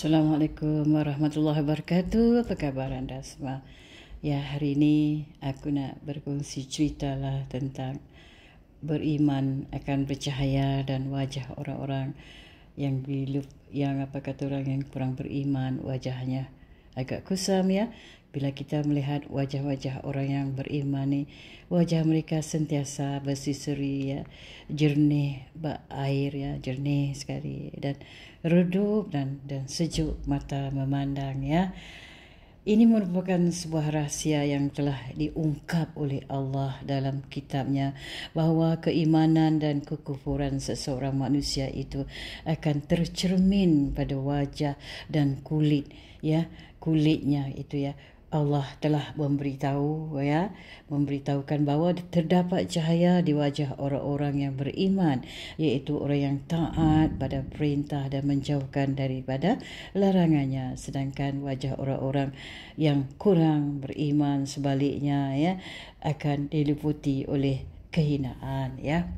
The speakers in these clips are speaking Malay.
Assalamualaikum warahmatullahi wabarakatuh. Apa khabar anda semua? Ya, hari ini aku nak berkongsi cerita lah tentang beriman akan bercahaya dan wajah orang-orang yang bilup, yang apa kata orang yang kurang beriman wajahnya agak kusam ya. Bila kita melihat wajah-wajah orang yang beriman ini, wajah mereka sentiasa bersisri ya, jernih air ya, jernih sekali dan redup dan dan sejuk mata memandang ya. Ini merupakan sebuah rahsia yang telah diungkap oleh Allah dalam kitabnya bahawa keimanan dan kekufuran seseorang manusia itu akan tercermin pada wajah dan kulit ya kulitnya itu ya Allah telah memberitahu ya memberitahukan bahawa terdapat cahaya di wajah orang-orang yang beriman iaitu orang yang taat pada perintah dan menjauhkan daripada larangannya sedangkan wajah orang-orang yang kurang beriman sebaliknya ya akan diliputi oleh kehinaan ya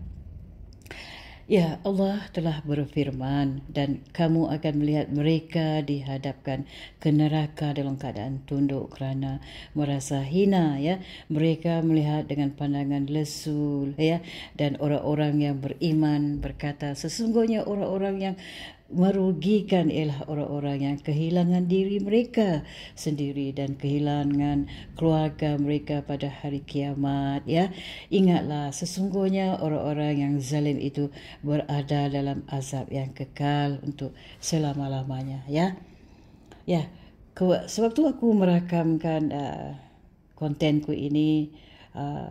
Ya Allah telah berfirman dan kamu akan melihat mereka dihadapkan ke neraka dalam keadaan tunduk kerana merasa hina ya mereka melihat dengan pandangan lesu ya dan orang-orang yang beriman berkata sesungguhnya orang-orang yang merugikan ialah orang-orang yang kehilangan diri mereka sendiri dan kehilangan keluarga mereka pada hari kiamat ya ingatlah sesungguhnya orang-orang yang zalim itu berada dalam azab yang kekal untuk selama-lamanya ya ya sebab tu aku merakamkan uh, kontenku ini uh,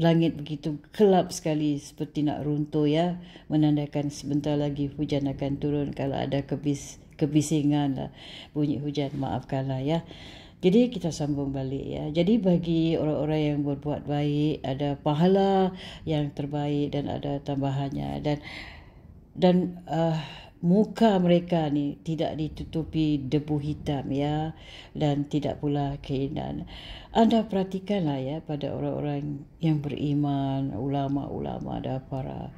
langit begitu kelap sekali seperti nak runtuh ya menandakan sebentar lagi hujan akan turun kalau ada kebis kebisingan lah bunyi hujan maafkanlah ya jadi kita sambung balik ya. Jadi bagi orang-orang yang berbuat baik ada pahala yang terbaik dan ada tambahannya dan dan uh, muka mereka ni tidak ditutupi debu hitam ya dan tidak pula keinan. Anda perhatikanlah ya pada orang-orang yang beriman, ulama-ulama dan para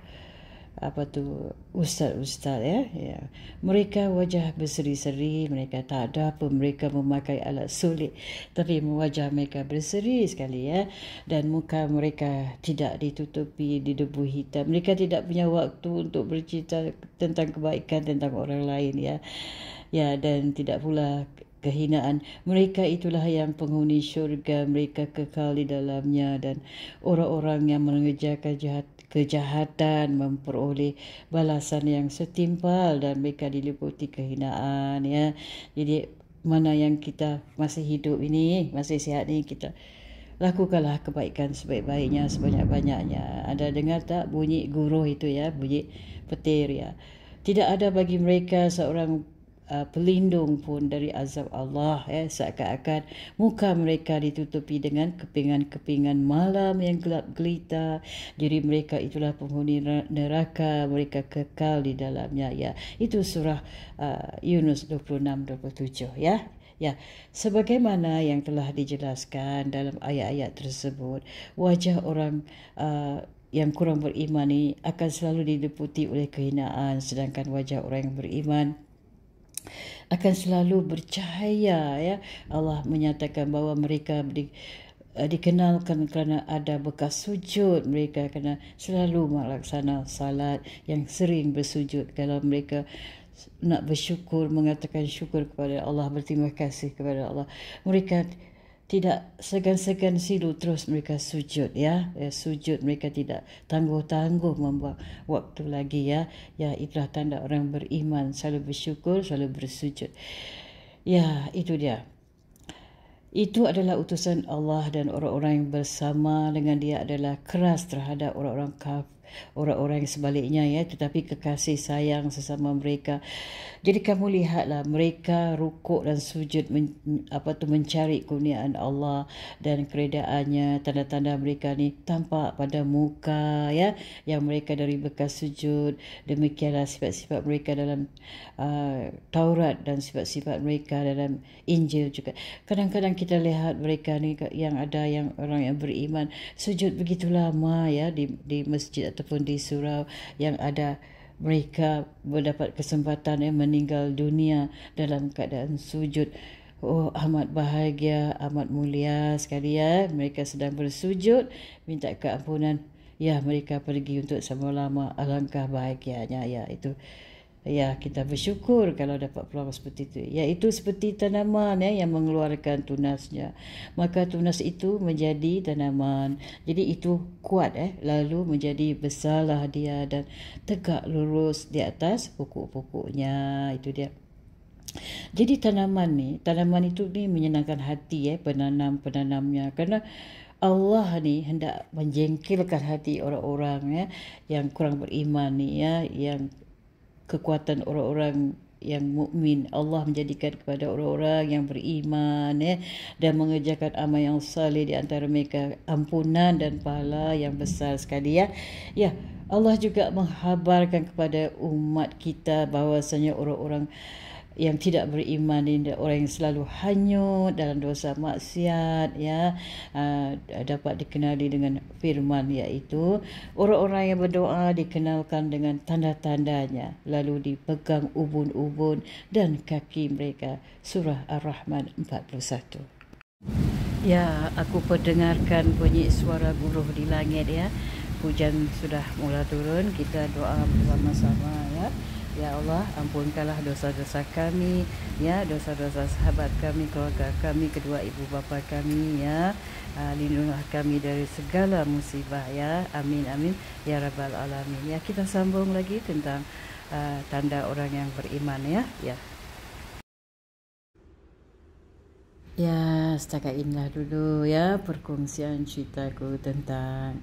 apa tu ustaz-ustaz ya. ya. Mereka wajah berseri-seri, mereka tak ada apa, mereka memakai alat sulit. Tapi wajah mereka berseri sekali ya. Dan muka mereka tidak ditutupi di debu hitam. Mereka tidak punya waktu untuk bercerita tentang kebaikan tentang orang lain ya. Ya dan tidak pula kehinaan. Mereka itulah yang penghuni syurga mereka kekal di dalamnya dan orang-orang yang mengejar jahat kejahatan memperoleh balasan yang setimpal dan mereka diliputi kehinaan. Ya. Jadi mana yang kita masih hidup ini, masih sihat ini kita lakukanlah kebaikan sebaik-baiknya sebanyak-banyaknya. Ada dengar tak bunyi guruh itu ya, bunyi petir ya. Tidak ada bagi mereka seorang uh, pelindung pun dari azab Allah ya eh, seakan-akan muka mereka ditutupi dengan kepingan-kepingan malam yang gelap gelita diri mereka itulah penghuni neraka mereka kekal di dalamnya ya itu surah uh, Yunus 26 27 ya Ya, sebagaimana yang telah dijelaskan dalam ayat-ayat tersebut, wajah orang uh, yang kurang beriman ini akan selalu diliputi oleh kehinaan, sedangkan wajah orang yang beriman akan selalu bercahaya ya Allah menyatakan bahawa mereka di, uh, dikenalkan kerana ada bekas sujud mereka kerana selalu melaksana salat yang sering bersujud kalau mereka nak bersyukur mengatakan syukur kepada Allah berterima kasih kepada Allah mereka tidak segan-segan silu terus mereka sujud ya. ya sujud mereka tidak tangguh-tangguh membuat waktu lagi ya. Ya itulah tanda orang beriman selalu bersyukur, selalu bersujud. Ya, itu dia. Itu adalah utusan Allah dan orang-orang yang bersama dengan dia adalah keras terhadap orang-orang kafir orang-orang yang sebaliknya ya tetapi kekasih sayang sesama mereka jadi kamu lihatlah mereka rukuk dan sujud men, apa tu mencari kurniaan Allah dan keredaannya tanda-tanda mereka ni tampak pada muka ya yang mereka dari bekas sujud demikianlah sifat-sifat mereka dalam uh, Taurat dan sifat-sifat mereka dalam Injil juga kadang-kadang kita lihat mereka ni yang ada yang orang yang beriman sujud begitu lama ya di di masjid atau ataupun di surau yang ada mereka mendapat kesempatan yang meninggal dunia dalam keadaan sujud. Oh amat bahagia, amat mulia sekali ya. Mereka sedang bersujud minta keampunan. Ya mereka pergi untuk semua lama alangkah bahagianya ya itu ya kita bersyukur kalau dapat peluang seperti itu iaitu ya, seperti tanaman ya yang mengeluarkan tunasnya maka tunas itu menjadi tanaman jadi itu kuat eh lalu menjadi besarlah dia dan tegak lurus di atas pokok-pokoknya itu dia jadi tanaman ni tanaman itu ni menyenangkan hati eh penanam-penanamnya kerana Allah ni hendak menjengkelkan hati orang-orang ya yang kurang beriman ni ya yang kekuatan orang-orang yang mukmin Allah menjadikan kepada orang-orang yang beriman ya, dan mengerjakan amal yang saleh di antara mereka ampunan dan pahala yang besar sekali ya. Ya, Allah juga menghabarkan kepada umat kita bahawasanya orang-orang yang tidak beriman ini orang yang selalu hanyut dalam dosa maksiat ya uh, dapat dikenali dengan firman yaitu orang-orang yang berdoa dikenalkan dengan tanda-tandanya lalu dipegang ubun-ubun dan kaki mereka surah ar-rahman 41 Ya, aku perdengarkan bunyi suara guruh di langit ya. Hujan sudah mula turun. Kita doa bersama-sama ya. Ya Allah, ampunkanlah dosa-dosa kami, ya dosa-dosa sahabat kami, keluarga kami, kedua ibu bapa kami, ya uh, lindungilah kami dari segala musibah, ya amin amin, ya rabbal alamin. Ya kita sambung lagi tentang uh, tanda orang yang beriman, ya, ya. Ya, setakat inilah dulu ya perkongsian ceritaku tentang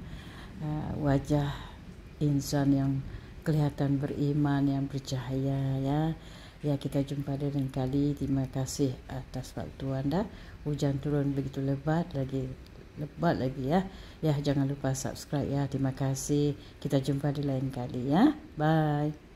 uh, wajah insan yang kelihatan beriman yang bercahaya ya. Ya kita jumpa lagi dan kali terima kasih atas waktu anda. Hujan turun begitu lebat lagi lebat lagi ya. Ya jangan lupa subscribe ya. Terima kasih. Kita jumpa di lain kali ya. Bye.